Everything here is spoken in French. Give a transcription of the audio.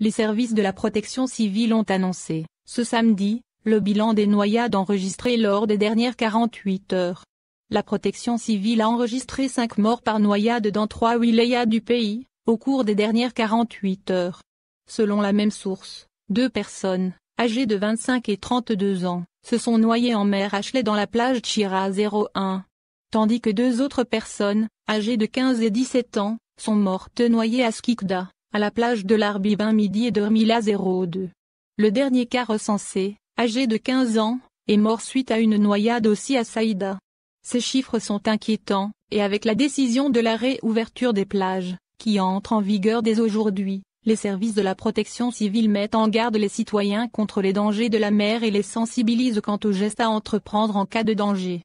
les services de la protection civile ont annoncé, ce samedi, le bilan des noyades enregistrées lors des dernières 48 heures. La protection civile a enregistré 5 morts par noyade dans 3 wilayas du pays, au cours des dernières 48 heures. Selon la même source, deux personnes, âgées de 25 et 32 ans, se sont noyées en mer Ashley dans la plage Chira 01. Tandis que deux autres personnes, âgées de 15 et 17 ans, sont mortes noyées à Skikda à la plage de l'Arbibin midi et de Rmila 02. Le dernier cas recensé, âgé de 15 ans, est mort suite à une noyade aussi à Saïda. Ces chiffres sont inquiétants, et avec la décision de la réouverture des plages, qui entre en vigueur dès aujourd'hui, les services de la protection civile mettent en garde les citoyens contre les dangers de la mer et les sensibilisent quant aux gestes à entreprendre en cas de danger.